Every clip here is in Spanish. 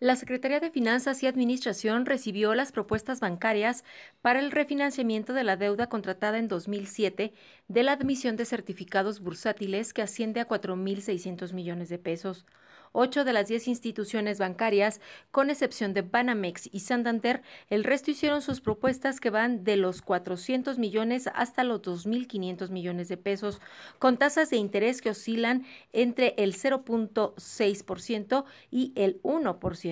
La Secretaría de Finanzas y Administración recibió las propuestas bancarias para el refinanciamiento de la deuda contratada en 2007 de la admisión de certificados bursátiles que asciende a 4.600 millones de pesos. Ocho de las diez instituciones bancarias, con excepción de Banamex y Santander, el resto hicieron sus propuestas que van de los 400 millones hasta los 2.500 millones de pesos, con tasas de interés que oscilan entre el 0.6% y el 1%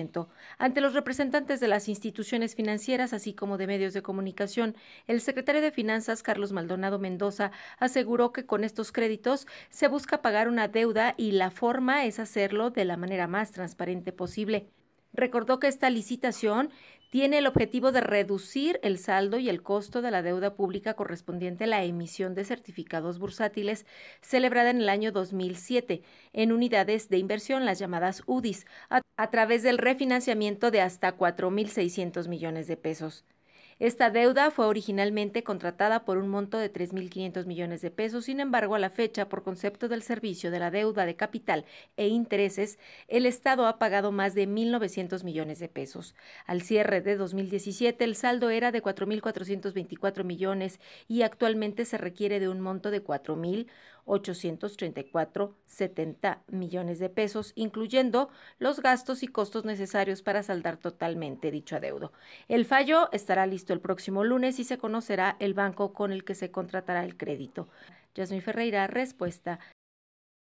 ante los representantes de las instituciones financieras, así como de medios de comunicación, el secretario de Finanzas, Carlos Maldonado Mendoza, aseguró que con estos créditos se busca pagar una deuda y la forma es hacerlo de la manera más transparente posible. Recordó que esta licitación tiene el objetivo de reducir el saldo y el costo de la deuda pública correspondiente a la emisión de certificados bursátiles celebrada en el año 2007 en unidades de inversión, las llamadas UDIs, a, través del refinanciamiento de hasta 4.600 millones de pesos. Esta deuda fue originalmente contratada por un monto de 3.500 millones de pesos, sin embargo, a la fecha, por concepto del servicio de la deuda de capital e intereses, el Estado ha pagado más de 1.900 millones de pesos. Al cierre de 2017, el saldo era de 4.424 millones y actualmente se requiere de un monto de 4.834,70 millones de pesos, incluyendo los gastos y costos necesarios para saldar totalmente dicho adeudo. El fallo estará listo el próximo lunes y se conocerá el banco con el que se contratará el crédito. Yasmin Ferreira, respuesta